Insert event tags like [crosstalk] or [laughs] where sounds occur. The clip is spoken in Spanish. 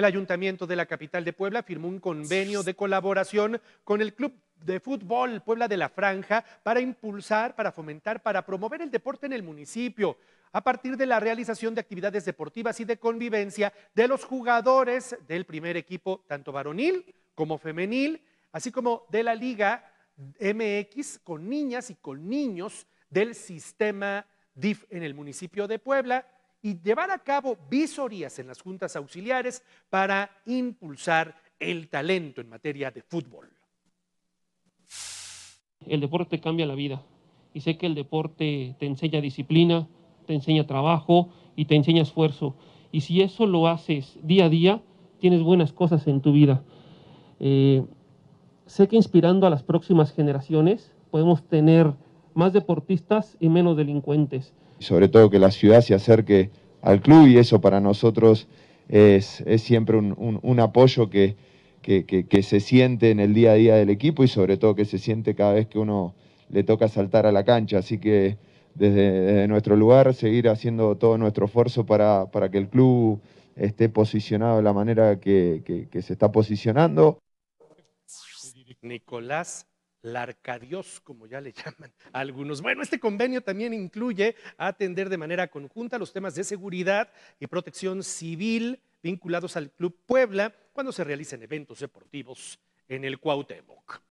el Ayuntamiento de la capital de Puebla firmó un convenio de colaboración con el Club de Fútbol Puebla de la Franja para impulsar, para fomentar, para promover el deporte en el municipio a partir de la realización de actividades deportivas y de convivencia de los jugadores del primer equipo, tanto varonil como femenil, así como de la Liga MX con niñas y con niños del sistema DIF en el municipio de Puebla y llevar a cabo visorías en las juntas auxiliares para impulsar el talento en materia de fútbol. El deporte cambia la vida y sé que el deporte te enseña disciplina, te enseña trabajo y te enseña esfuerzo. Y si eso lo haces día a día, tienes buenas cosas en tu vida. Eh, sé que inspirando a las próximas generaciones podemos tener más deportistas y menos delincuentes. sobre todo que la ciudad se acerque al club y eso para nosotros es, siempre un, apoyo que, se siente en el día a día del equipo y sobre todo que se siente cada vez que uno le toca saltar a la cancha. Así que desde, nuestro lugar seguir haciendo todo nuestro esfuerzo para, para, que el club esté posicionado de la manera que, que se está posicionando. Nicolás la Arcadios, como ya le [laughs] llaman algunos. Bueno, este convenio también incluye atender de manera conjunta los temas de seguridad y protección civil vinculados al Club Puebla cuando se realicen eventos deportivos en el Cuauhtémoc.